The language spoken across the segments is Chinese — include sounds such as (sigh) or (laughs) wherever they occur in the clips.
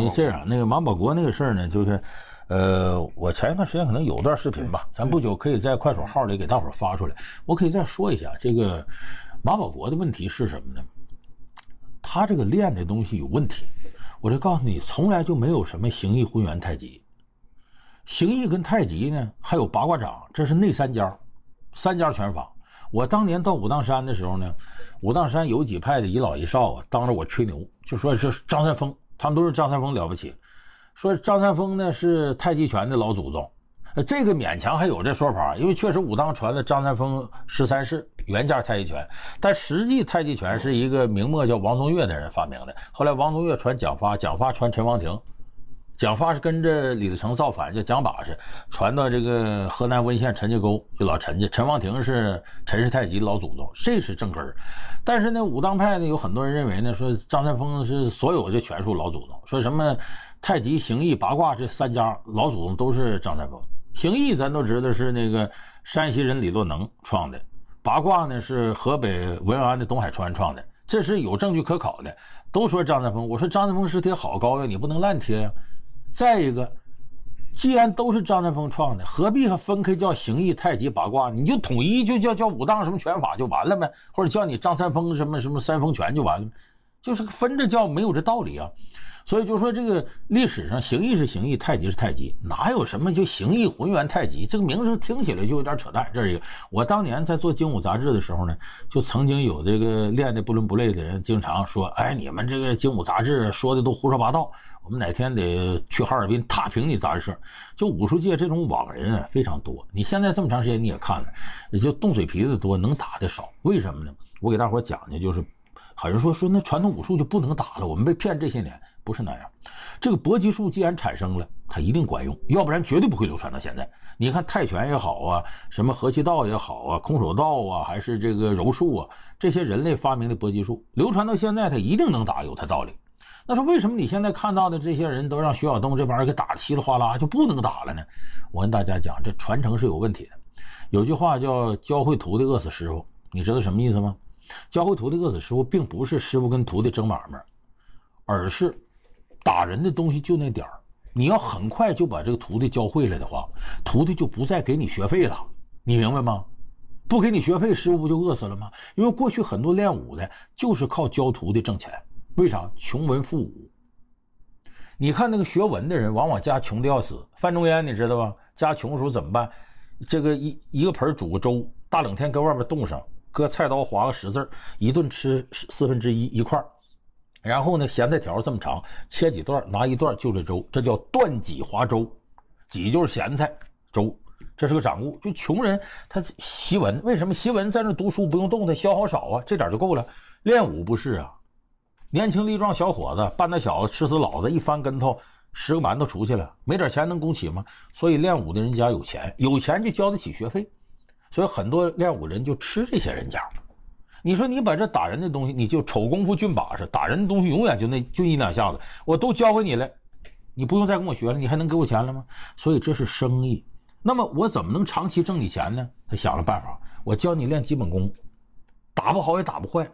你这样，那个马保国那个事儿呢，就是，呃，我前一段时间可能有段视频吧，咱不久可以在快手号里给大伙发出来。我可以再说一下，这个马保国的问题是什么呢？他这个练的东西有问题。我就告诉你，从来就没有什么形意混元太极，形意跟太极呢，还有八卦掌，这是内三家，三家拳法。我当年到武当山的时候呢，武当山有几派的一老一少啊，当着我吹牛，就说是张三丰。他们都说张三丰了不起，说张三丰呢是太极拳的老祖宗，呃，这个勉强还有这说法，因为确实武当传的张三丰十三式原家太极拳，但实际太极拳是一个明末叫王宗岳的人发明的，后来王宗岳传蒋发，蒋发传陈王庭。蒋发是跟着李自成造反，叫蒋把式，传到这个河南温县陈家沟，就老陈家，陈王庭是陈氏太极老祖宗，这是正根儿。但是呢，武当派呢，有很多人认为呢，说张三丰是所有这全术老祖宗，说什么太极、形意、八卦这三家老祖宗都是张三丰。形意咱都知道是那个山西人李洛能创的，八卦呢是河北文安的东海川创的，这是有证据可考的。都说张三丰，我说张三丰是贴好高呀，你不能乱贴呀。再一个，既然都是张三丰创的，何必还分开叫形意太极八卦？你就统一就叫叫武当什么拳法就完了呗，或者叫你张三丰什么什么三丰拳就完了。就是分着叫没有这道理啊，所以就说这个历史上形意是形意，太极是太极，哪有什么就形意浑元太极？这个名字听起来就有点扯淡。这是一个。我当年在做精武杂志的时候呢，就曾经有这个练的不伦不类的人，经常说：“哎，你们这个精武杂志说的都胡说八道，我们哪天得去哈尔滨踏平你杂志社。”就武术界这种网人非常多。你现在这么长时间你也看了，也就动嘴皮子多，能打的少。为什么呢？我给大伙讲的就是。好像说说那传统武术就不能打了，我们被骗这些年不是那样。这个搏击术既然产生了，它一定管用，要不然绝对不会流传到现在。你看泰拳也好啊，什么和气道也好啊，空手道啊，还是这个柔术啊，这些人类发明的搏击术流传到现在，它一定能打，有它道理。那说为什么你现在看到的这些人都让徐晓东这帮人给打的稀里哗啦就不能打了呢？我跟大家讲，这传承是有问题的。有句话叫“教会徒弟，饿死师傅”，你知道什么意思吗？教会徒弟饿死师傅，并不是师傅跟徒弟争买卖，而是打人的东西就那点儿，你要很快就把这个徒弟教会了的话，徒弟就不再给你学费了，你明白吗？不给你学费，师傅不就饿死了吗？因为过去很多练武的，就是靠教徒弟挣钱。为啥穷文富武？你看那个学文的人，往往家穷的要死。范仲淹你知道吧？家穷的时候怎么办？这个一一个盆煮个粥，大冷天搁外面冻上。搁菜刀划个十字，一顿吃四分之一一块儿，然后呢，咸菜条这么长，切几段，拿一段就是粥，这叫断脊划粥。脊就是咸菜，粥，这是个掌物。就穷人他习文，为什么习文在那读书不用动弹，消耗少啊？这点就够了。练武不是啊，年轻力壮小伙子半大小子吃死老子，一翻跟头，十个馒头出去了，没点钱能供起吗？所以练武的人家有钱，有钱就交得起学费。所以很多练武人就吃这些人家，你说你把这打人的东西，你就丑功夫俊把式，打人的东西永远就那俊一两下子，我都教给你了，你不用再跟我学了，你还能给我钱了吗？所以这是生意。那么我怎么能长期挣你钱呢？他想了办法，我教你练基本功，打不好也打不坏，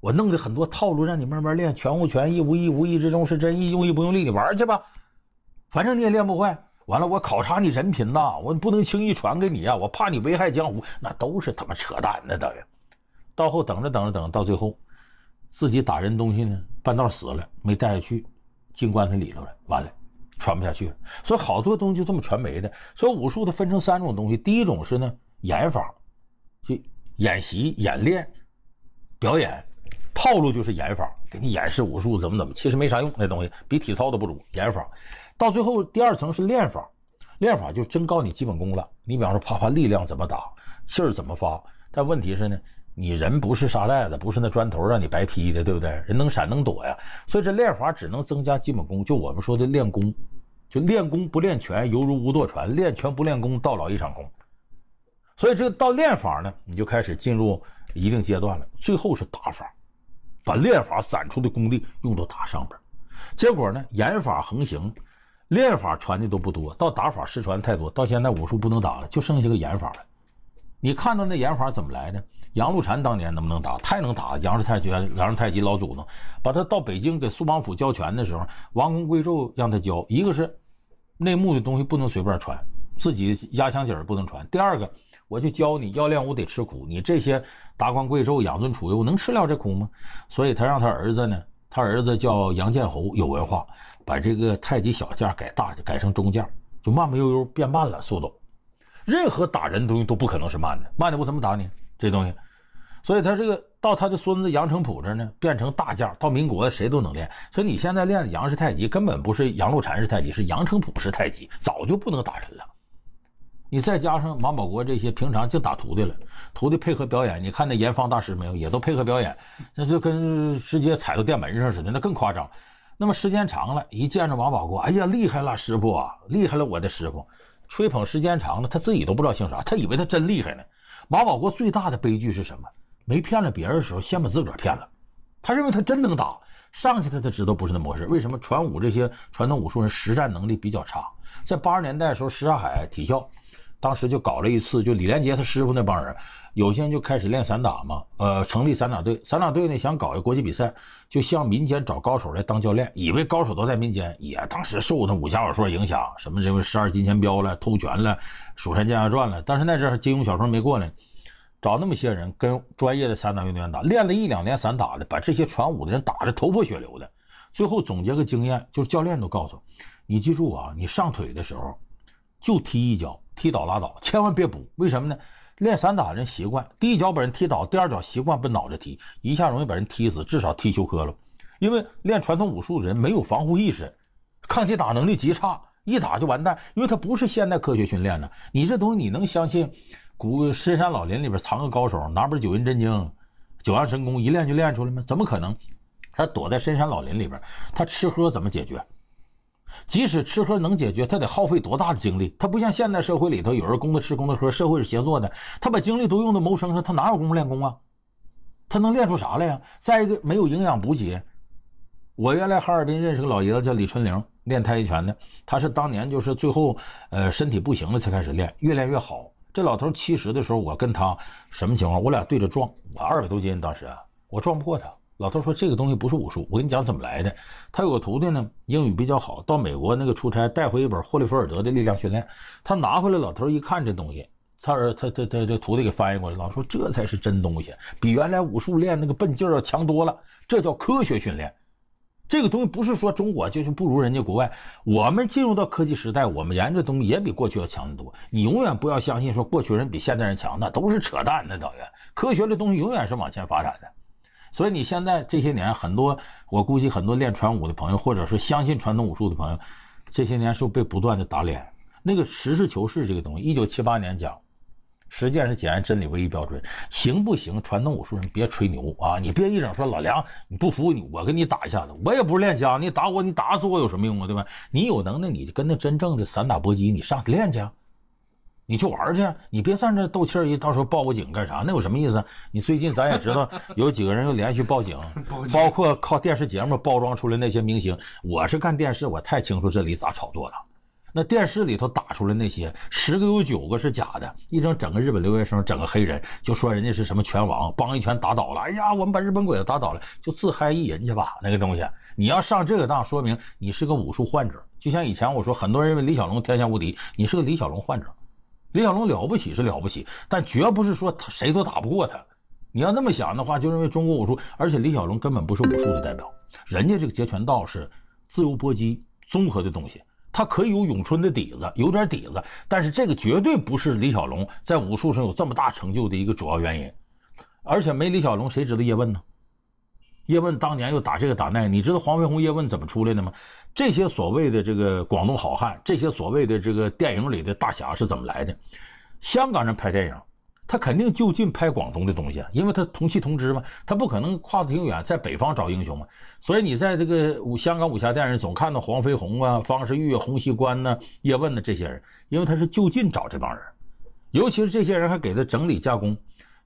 我弄的很多套路让你慢慢练，全无全意无意无意之中是真意，用意不用力你玩去吧，反正你也练不坏。完了，我考察你人品呐，我不能轻易传给你啊，我怕你危害江湖，那都是他妈扯淡的，等，到后等着等着等到最后，自己打人东西呢，半道死了，没带下去，进棺材里头了，完了，传不下去了。所以好多东西就这么传没的。所以武术它分成三种东西，第一种是呢演法，就演习、演练、表演，套路就是演法。给你演示武术怎么怎么，其实没啥用，那东西比体操都不如。演法，到最后第二层是练法，练法就真告你基本功了。你比方说啪啪力量怎么打，气儿怎么发。但问题是呢，你人不是沙袋子，不是那砖头让你白劈的，对不对？人能闪能躲呀。所以这练法只能增加基本功，就我们说的练功。就练功不练拳，犹如无舵船；练拳不练功，到老一场空。所以这到练法呢，你就开始进入一定阶段了。最后是打法。把练法攒出的功力用到打上边，结果呢？演法横行，练法传的都不多，到打法失传太多，到现在武术不能打了，就剩下个演法了。你看到那演法怎么来的？杨露禅当年能不能打？太能打！杨氏太极拳，杨氏太极老祖宗，把他到北京给苏王府教拳的时候，王公贵胄让他教，一个是内幕的东西不能随便传。自己压箱底儿不能传。第二个，我就教你要练武得吃苦。你这些达官贵胄养尊处优，能吃了这苦吗？所以他让他儿子呢，他儿子叫杨建侯，有文化，把这个太极小架改大，改成中架，就慢慢悠悠变慢了速度。任何打人的东西都不可能是慢的，慢的我怎么打你这东西？所以他这个到他的孙子杨成普这呢，变成大架，到民国谁都能练。所以你现在练的杨氏太极根本不是杨露禅式太极，是杨成普式太极，早就不能打人了。你再加上马保国这些平常净打徒弟了，徒弟配合表演，你看那严方大师没有，也都配合表演，那就跟直接踩到电门上似的，那更夸张。那么时间长了，一见着马保国，哎呀，厉害了，师傅啊，厉害了，我的师傅，吹捧时间长了，他自己都不知道姓啥，他以为他真厉害呢。马保国最大的悲剧是什么？没骗了别人的时候，先把自个儿骗了。他认为他真能打，上去他才知道不是那么回事。为什么传武这些传统武术人实战能力比较差？在八十年代的时候，石刹海体校。当时就搞了一次，就李连杰他师傅那帮人，有些人就开始练散打嘛，呃，成立散打队。散打队呢想搞个国际比赛，就向民间找高手来当教练，以为高手都在民间。也当时受那武侠小说影响，什么这个十二金钱镖了、偷拳了、蜀山剑侠传了。但是那阵金庸小说没过来，找那么些人跟专业的散打运动员打，练了一两年散打的，把这些传武的人打得头破血流的。最后总结个经验，就是教练都告诉，你记住啊，你上腿的时候就踢一脚。踢倒拉倒，千万别补。为什么呢？练散打人习惯第一脚把人踢倒，第二脚习惯奔脑袋踢，一下容易把人踢死，至少踢休克了。因为练传统武术的人没有防护意识，抗击打能力极差，一打就完蛋。因为他不是现代科学训练的，你这东西你能相信古深山老林里边藏个高手，拿本《九阴真经》《九阳神功》一练就练出来吗？怎么可能？他躲在深山老林里边，他吃喝怎么解决？即使吃喝能解决，他得耗费多大的精力？他不像现代社会里头有人工作吃工作喝，社会是协作的。他把精力都用在谋生上，他哪有功夫练功啊？他能练出啥来呀？再一个，没有营养补给。我原来哈尔滨认识个老爷子叫李春玲，练太极拳的。他是当年就是最后，呃，身体不行了才开始练，越练越好。这老头七十的时候，我跟他什么情况？我俩对着撞，我二百多斤当时啊，我撞不过他。老头说：“这个东西不是武术，我跟你讲怎么来的。他有个徒弟呢，英语比较好，到美国那个出差带回一本霍利菲尔德的力量训练。他拿回来，老头一看这东西，他说他他他这徒弟给翻译过来。老头说这才是真东西，比原来武术练那个笨劲儿要强多了。这叫科学训练。这个东西不是说中国就是不如人家国外。我们进入到科技时代，我们研究的东西也比过去要强得多。你永远不要相信说过去人比现代人强，那都是扯淡的。导员，科学的东西永远是往前发展的。”所以你现在这些年，很多我估计很多练传武的朋友，或者说相信传统武术的朋友，这些年是被不断的打脸。那个实事求是这个东西，一九七八年讲，实践是检验真理唯一标准，行不行？传统武术人别吹牛啊，你别一整说老梁你不服你，我跟你打一下子，我也不是练家，你打我你打死我有什么用啊？对吧？你有能耐你跟那真正的散打搏击你上去练去啊！你去玩去，你别站这斗气儿，一到时候报个警干啥？那有什么意思？你最近咱也知道 (laughs) 有几个人又连续 (laughs) 报警，包括靠电视节目包装出来那些明星。我是干电视，我太清楚这里咋炒作了。那电视里头打出来那些十个有九个是假的，一整整个日本留学生，整个黑人就说人家是什么拳王，帮一拳打倒了。哎呀，我们把日本鬼子打倒了，就自嗨一人去吧。那个东西，你要上这个当，说明你是个武术患者。就像以前我说，很多人认为李小龙天下无敌，你是个李小龙患者。李小龙了不起是了不起，但绝不是说谁都打不过他。你要那么想的话，就认为中国武术，而且李小龙根本不是武术的代表。人家这个截拳道是自由搏击综合的东西，他可以有咏春的底子，有点底子，但是这个绝对不是李小龙在武术上有这么大成就的一个主要原因。而且没李小龙，谁知道叶问呢？叶问当年又打这个打那，个，你知道黄飞鸿、叶问怎么出来的吗？这些所谓的这个广东好汉，这些所谓的这个电影里的大侠是怎么来的？香港人拍电影，他肯定就近拍广东的东西啊，因为他同气同枝嘛，他不可能跨得挺远，在北方找英雄嘛。所以你在这个武香港武侠电影总看到黄飞鸿啊、方世玉、洪熙官呢、叶问呢这些人，因为他是就近找这帮人，尤其是这些人还给他整理加工。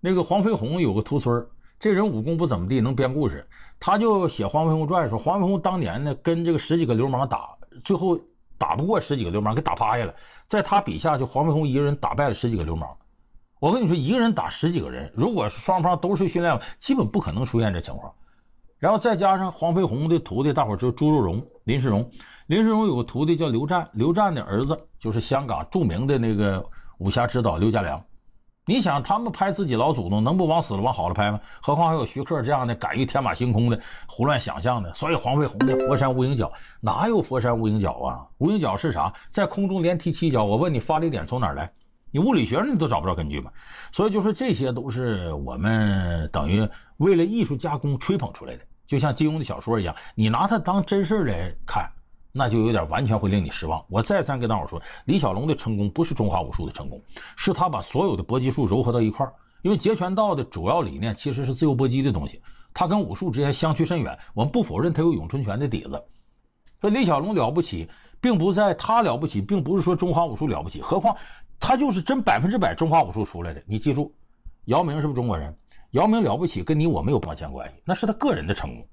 那个黄飞鸿有个徒孙这人武功不怎么地，能编故事。他就写《黄飞鸿传》的时候，黄飞鸿当年呢跟这个十几个流氓打，最后打不过十几个流氓，给打趴下了。在他笔下，就黄飞鸿一个人打败了十几个流氓。我跟你说，一个人打十几个人，如果双方都是训练，基本不可能出现这情况。然后再加上黄飞鸿的徒弟，大伙儿就朱肉荣、林世荣。林世荣有个徒弟叫刘湛，刘湛的儿子就是香港著名的那个武侠指导刘家良。你想他们拍自己老祖宗能不往死了往好了拍吗？何况还有徐克这样的敢于天马行空的胡乱想象的。所以黄飞鸿的佛山无影脚哪有佛山无影脚啊？无影脚是啥？在空中连踢七脚，我问你发力点从哪来？你物理学上你都找不着根据吗？所以就说这些都是我们等于为了艺术加工吹捧出来的，就像金庸的小说一样，你拿它当真事儿来看。那就有点完全会令你失望。我再三跟大伙说，李小龙的成功不是中华武术的成功，是他把所有的搏击术糅合到一块儿。因为截拳道的主要理念其实是自由搏击的东西，他跟武术之间相去甚远。我们不否认他有咏春拳的底子，说李小龙了不起，并不在他了不起，并不是说中华武术了不起。何况他就是真百分之百中华武术出来的。你记住，姚明是不是中国人？姚明了不起跟你我没有半毛钱关系，那是他个人的成功。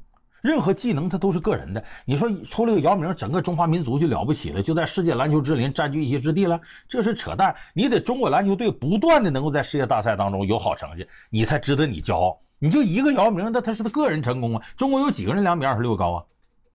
任何技能他都是个人的。你说出了个姚明，整个中华民族就了不起了，就在世界篮球之林占据一席之地了？这是扯淡！你得中国篮球队不断的能够在世界大赛当中有好成绩，你才值得你骄傲。你就一个姚明，那他是他个人成功啊？中国有几个人两米二十六高啊？